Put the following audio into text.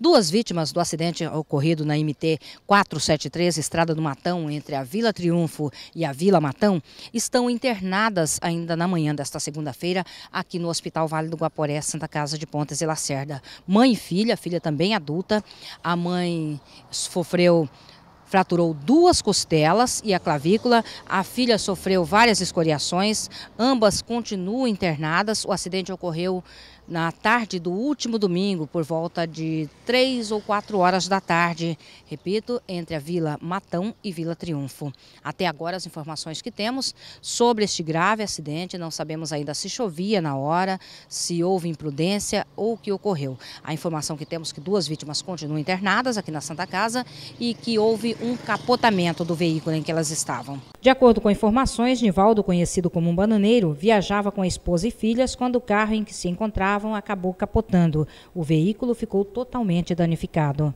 Duas vítimas do acidente ocorrido na MT 473, Estrada do Matão, entre a Vila Triunfo e a Vila Matão, estão internadas ainda na manhã desta segunda-feira aqui no Hospital Vale do Guaporé, Santa Casa de Pontes e Lacerda. Mãe e filha, filha também adulta, a mãe sofreu fraturou duas costelas e a clavícula. A filha sofreu várias escoriações, ambas continuam internadas. O acidente ocorreu na tarde do último domingo, por volta de 3 ou 4 horas da tarde, repito, entre a Vila Matão e Vila Triunfo. Até agora, as informações que temos sobre este grave acidente, não sabemos ainda se chovia na hora, se houve imprudência ou o que ocorreu. A informação que temos é que duas vítimas continuam internadas aqui na Santa Casa e que houve um capotamento do veículo em que elas estavam. De acordo com informações, Nivaldo, conhecido como um bananeiro, viajava com a esposa e filhas quando o carro em que se encontrava estavam acabou capotando. O veículo ficou totalmente danificado.